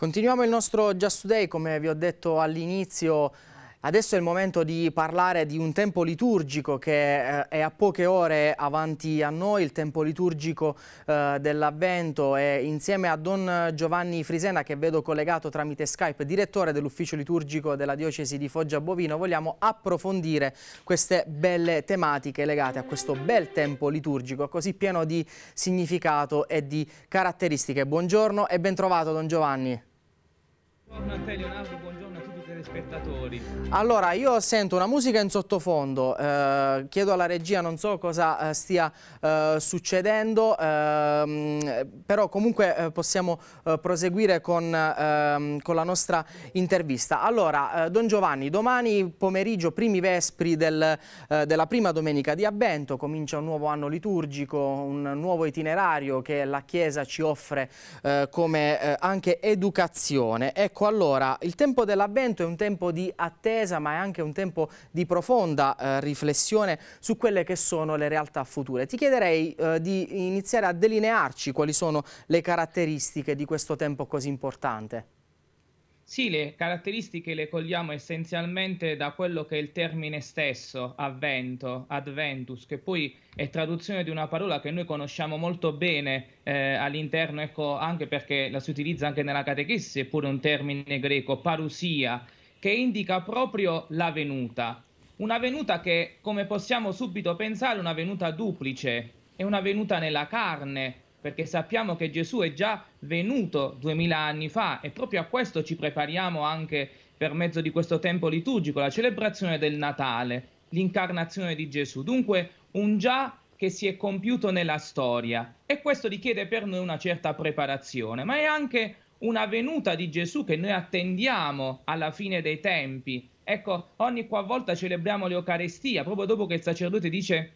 Continuiamo il nostro Just Today, come vi ho detto all'inizio, Adesso è il momento di parlare di un tempo liturgico che eh, è a poche ore avanti a noi, il tempo liturgico eh, dell'Avvento e insieme a Don Giovanni Frisena che vedo collegato tramite Skype, direttore dell'ufficio liturgico della diocesi di Foggia Bovino, vogliamo approfondire queste belle tematiche legate a questo bel tempo liturgico così pieno di significato e di caratteristiche. Buongiorno e bentrovato Don Giovanni. Buongiorno a te Leonardo, buongiorno telespettatori. Allora, io sento una musica in sottofondo, eh, chiedo alla regia, non so cosa eh, stia eh, succedendo, ehm, però comunque eh, possiamo eh, proseguire con, ehm, con, la nostra intervista. Allora, eh, Don Giovanni, domani pomeriggio, primi vespri del, della prima domenica di Avvento, comincia un nuovo anno liturgico, un nuovo itinerario che la Chiesa ci offre come anche educazione. Ecco allora, il tempo dell'Avvento è un un tempo di attesa ma è anche un tempo di profonda eh, riflessione su quelle che sono le realtà future. Ti chiederei eh, di iniziare a delinearci quali sono le caratteristiche di questo tempo così importante. Sì, le caratteristiche le cogliamo essenzialmente da quello che è il termine stesso, avvento, adventus, che poi è traduzione di una parola che noi conosciamo molto bene eh, all'interno, ecco, anche perché la si utilizza anche nella catechesi, è pure un termine greco, parusia, che indica proprio la venuta. Una venuta che, come possiamo subito pensare, è una venuta duplice, è una venuta nella carne, perché sappiamo che Gesù è già venuto duemila anni fa e proprio a questo ci prepariamo anche per mezzo di questo tempo liturgico, la celebrazione del Natale, l'incarnazione di Gesù. Dunque un già che si è compiuto nella storia e questo richiede per noi una certa preparazione, ma è anche una venuta di Gesù che noi attendiamo alla fine dei tempi. Ecco, ogni qualvolta celebriamo l'Eucarestia, proprio dopo che il sacerdote dice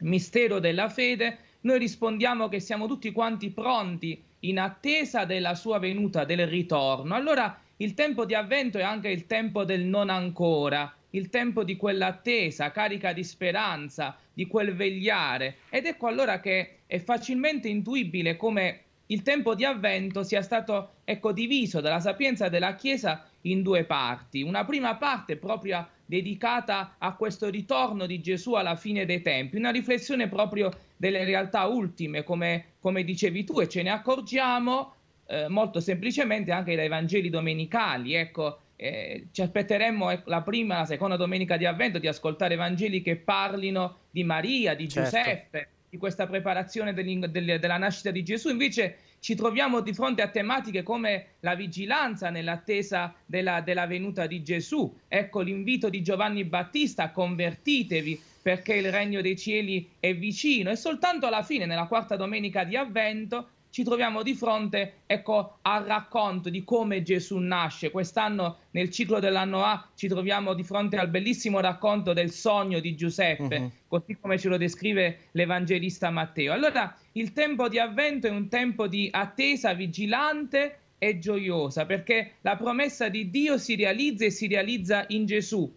mistero della fede, noi rispondiamo che siamo tutti quanti pronti in attesa della sua venuta, del ritorno. Allora il tempo di avvento è anche il tempo del non ancora, il tempo di quell'attesa carica di speranza, di quel vegliare. Ed ecco allora che è facilmente intuibile come il tempo di avvento sia stato ecco, diviso dalla sapienza della Chiesa in due parti. Una prima parte proprio dedicata a questo ritorno di Gesù alla fine dei tempi, una riflessione proprio delle realtà ultime, come, come dicevi tu, e ce ne accorgiamo eh, molto semplicemente anche dai Vangeli domenicali. Ecco, eh, ci aspetteremmo eh, la prima, la seconda domenica di avvento di ascoltare Vangeli che parlino di Maria, di certo. Giuseppe di questa preparazione della nascita di Gesù, invece ci troviamo di fronte a tematiche come la vigilanza nell'attesa della, della venuta di Gesù. Ecco l'invito di Giovanni Battista, convertitevi perché il regno dei cieli è vicino e soltanto alla fine, nella quarta domenica di avvento, ci troviamo di fronte ecco, al racconto di come Gesù nasce. Quest'anno nel ciclo dell'anno A ci troviamo di fronte al bellissimo racconto del sogno di Giuseppe, uh-huh. così come ce lo descrive l'Evangelista Matteo. Allora il tempo di avvento è un tempo di attesa vigilante e gioiosa, perché la promessa di Dio si realizza e si realizza in Gesù.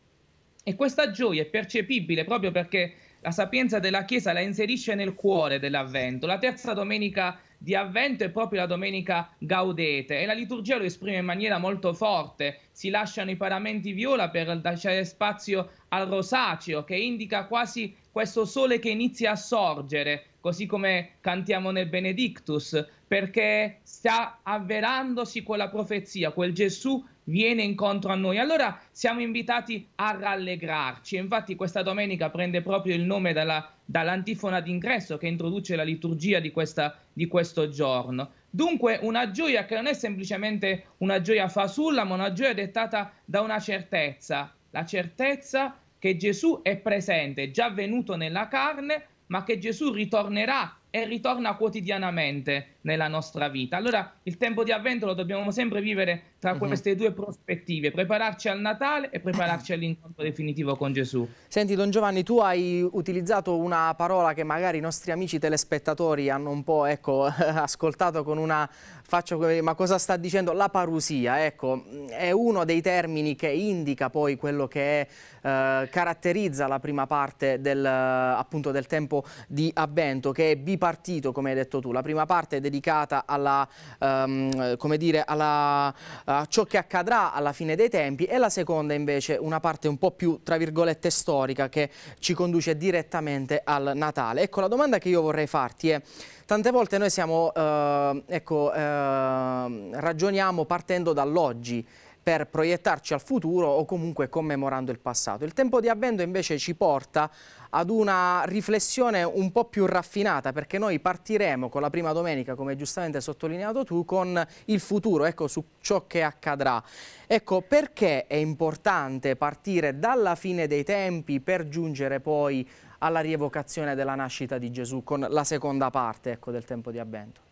E questa gioia è percepibile proprio perché la sapienza della Chiesa la inserisce nel cuore dell'avvento. La terza domenica di avvento è proprio la domenica gaudete e la liturgia lo esprime in maniera molto forte. Si lasciano i paramenti viola per lasciare spazio al rosaceo che indica quasi questo sole che inizia a sorgere, così come cantiamo nel Benedictus, perché sta avverandosi quella profezia, quel Gesù viene incontro a noi. Allora siamo invitati a rallegrarci. Infatti questa domenica prende proprio il nome dalla, dall'antifona d'ingresso che introduce la liturgia di, questa, di questo giorno. Dunque una gioia che non è semplicemente una gioia fasulla, ma una gioia dettata da una certezza, la certezza che Gesù è presente, già venuto nella carne, ma che Gesù ritornerà e ritorna quotidianamente nella nostra vita. Allora il tempo di avvento lo dobbiamo sempre vivere tra mhm. queste due prospettive, prepararci al Natale e prepararci all'incontro definitivo con Gesù. Senti Don Giovanni, tu hai utilizzato una parola che magari i nostri amici telespettatori hanno un po' ecco, ascoltato con una Faccio, ma cosa sta dicendo? La parusia, ecco, è uno dei termini che indica poi quello che è, eh, caratterizza la prima parte del, appunto, del, tempo di avvento, che è bipartito, come hai detto tu. La prima parte è dedicata alla, ehm, come dire, alla, a ciò che accadrà alla fine dei tempi e la seconda invece una parte un po' più, tra virgolette, storica che ci conduce direttamente al Natale. Ecco, la domanda che io vorrei farti è, tante volte noi siamo, eh, ecco, eh, Ehm, ragioniamo partendo dall'oggi per proiettarci al futuro o comunque commemorando il passato. Il tempo di avvento invece ci porta ad una riflessione un po' più raffinata perché noi partiremo con la prima domenica, come giustamente hai sottolineato tu, con il futuro, ecco su ciò che accadrà. Ecco perché è importante partire dalla fine dei tempi per giungere poi alla rievocazione della nascita di Gesù con la seconda parte ecco, del tempo di avvento.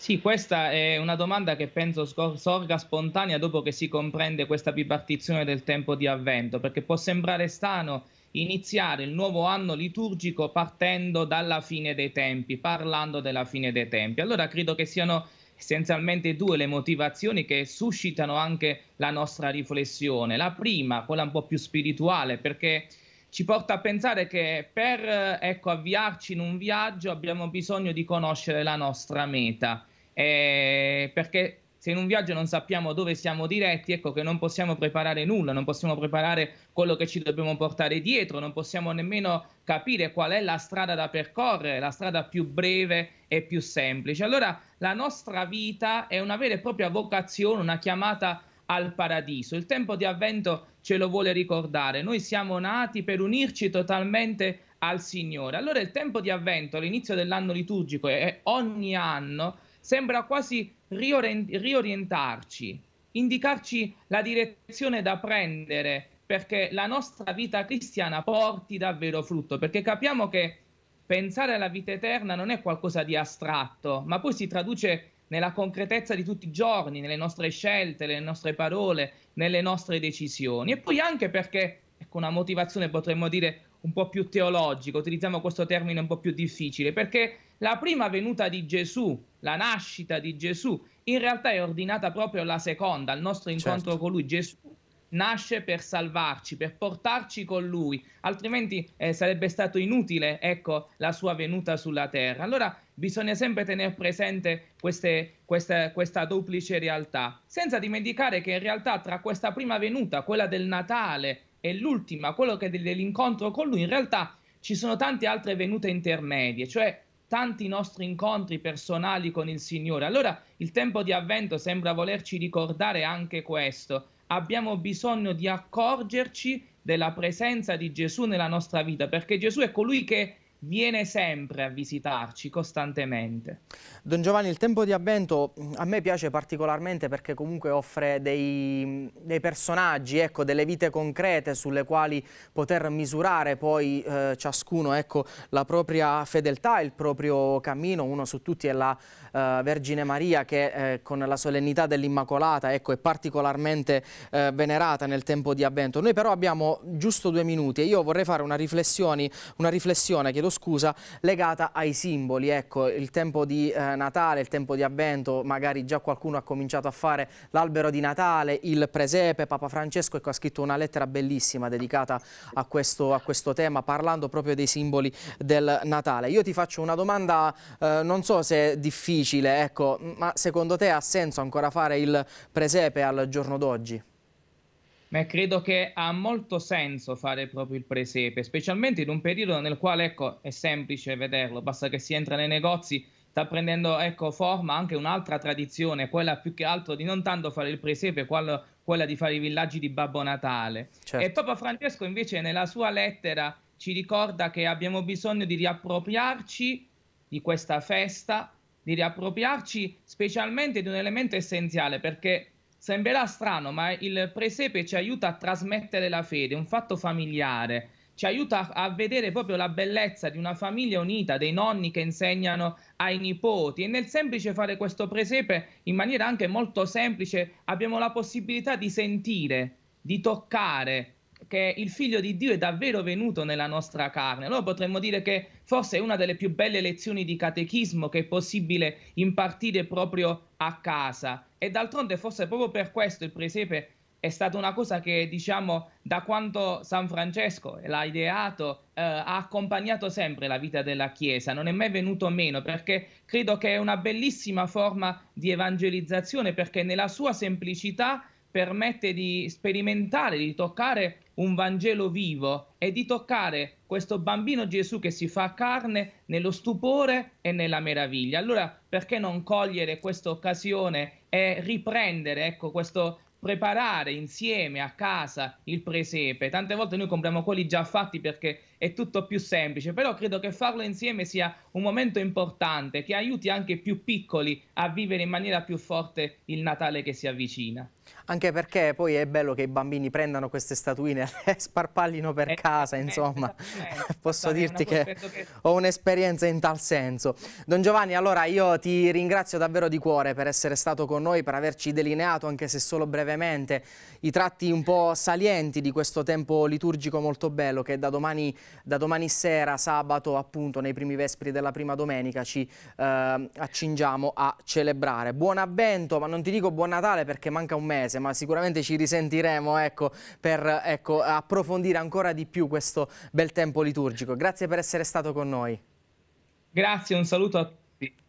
Sì, questa è una domanda che penso sorga spontanea dopo che si comprende questa bipartizione del tempo di avvento, perché può sembrare strano iniziare il nuovo anno liturgico partendo dalla fine dei tempi, parlando della fine dei tempi. Allora credo che siano essenzialmente due le motivazioni che suscitano anche la nostra riflessione. La prima, quella un po' più spirituale, perché ci porta a pensare che per eh, ecco, avviarci in un viaggio abbiamo bisogno di conoscere la nostra meta, eh, perché se in un viaggio non sappiamo dove siamo diretti, ecco che non possiamo preparare nulla, non possiamo preparare quello che ci dobbiamo portare dietro, non possiamo nemmeno capire qual è la strada da percorrere, la strada più breve e più semplice. Allora la nostra vita è una vera e propria vocazione, una chiamata al paradiso. Il tempo di avvento ce lo vuole ricordare. Noi siamo nati per unirci totalmente al Signore. Allora il tempo di avvento, all'inizio dell'anno liturgico e ogni anno, sembra quasi riorientarci, indicarci la direzione da prendere perché la nostra vita cristiana porti davvero frutto, perché capiamo che pensare alla vita eterna non è qualcosa di astratto, ma poi si traduce nella concretezza di tutti i giorni, nelle nostre scelte, nelle nostre parole, nelle nostre decisioni. E poi anche perché, ecco una motivazione potremmo dire un po' più teologica, utilizziamo questo termine un po' più difficile, perché la prima venuta di Gesù, la nascita di Gesù, in realtà è ordinata proprio la seconda, al nostro certo. incontro certo. con lui. Gesù nasce per salvarci, per portarci con lui, altrimenti eh, sarebbe stato inutile ecco, la sua venuta sulla terra. Allora bisogna sempre tenere presente queste, queste, questa duplice realtà, senza dimenticare che in realtà tra questa prima venuta, quella del Natale, e l'ultima, quello che dell'incontro con lui, in realtà ci sono tante altre venute intermedie, cioè tanti nostri incontri personali con il Signore. Allora il tempo di avvento sembra volerci ricordare anche questo. Abbiamo bisogno di accorgerci della presenza di Gesù nella nostra vita, perché Gesù è colui che viene sempre a visitarci costantemente. Don Giovanni, il tempo di avvento a me piace particolarmente perché comunque offre dei, dei personaggi, ecco, delle vite concrete sulle quali poter misurare poi eh, ciascuno ecco, la propria fedeltà, il proprio cammino. Uno su tutti è la eh, Vergine Maria che eh, con la solennità dell'Immacolata ecco, è particolarmente eh, venerata nel tempo di avvento. Noi però abbiamo giusto due minuti e io vorrei fare una riflessione, una riflessione chiedo chiedo scusa, legata ai simboli. Ecco, il tempo di eh, Natale, il tempo di Avvento, magari già qualcuno ha cominciato a fare l'albero di Natale, il presepe, Papa Francesco ecco, ha scritto una lettera bellissima dedicata a questo, a questo tema, parlando proprio dei simboli del Natale. Io ti faccio una domanda, eh, non so se è difficile, ecco, ma secondo te ha senso ancora fare il presepe al giorno d'oggi? ma credo che ha molto senso fare proprio il presepe, specialmente in un periodo nel quale ecco, è semplice vederlo, basta che si entra nei negozi, sta prendendo ecco, forma anche un'altra tradizione, quella più che altro di non tanto fare il presepe, qual, quella di fare i villaggi di Babbo Natale. Certo. E Papa Francesco invece nella sua lettera ci ricorda che abbiamo bisogno di riappropriarci di questa festa, di riappropriarci specialmente di un elemento essenziale, perché Sembrerà strano, ma il presepe ci aiuta a trasmettere la fede, un fatto familiare, ci aiuta a vedere proprio la bellezza di una famiglia unita, dei nonni che insegnano ai nipoti e nel semplice fare questo presepe in maniera anche molto semplice abbiamo la possibilità di sentire, di toccare che il figlio di Dio è davvero venuto nella nostra carne. Allora potremmo dire che forse è una delle più belle lezioni di catechismo che è possibile impartire proprio a a casa. E d'altronde forse proprio per questo il presepe è stata una cosa che, diciamo, da quando San Francesco l'ha ideato, eh, ha accompagnato sempre la vita della Chiesa, non è mai venuto meno, perché credo che è una bellissima forma di evangelizzazione, perché nella sua semplicità permette di sperimentare, di toccare un Vangelo vivo e di toccare questo bambino Gesù che si fa carne nello stupore e nella meraviglia. Allora perché non cogliere questa occasione e riprendere ecco, questo preparare insieme a casa il presepe? Tante volte noi compriamo quelli già fatti perché è tutto più semplice, però credo che farlo insieme sia un momento importante che aiuti anche i più piccoli a vivere in maniera più forte il Natale che si avvicina. Anche perché poi è bello che i bambini prendano queste statuine e le sparpallino per eh, casa, eh, insomma, posso dirti che ho un'esperienza in tal senso. Don Giovanni, allora io ti ringrazio davvero di cuore per essere stato con noi, per averci delineato, anche se solo brevemente, i tratti un po' salienti di questo tempo liturgico molto bello che da domani da domani sera, sabato, appunto nei primi vespri della prima domenica ci eh, accingiamo a celebrare. Buon avvento, ma non ti dico buon Natale perché manca un mese, ma sicuramente ci risentiremo ecco, per ecco, approfondire ancora di più questo bel tempo liturgico. Grazie per essere stato con noi. Grazie, un saluto a tutti.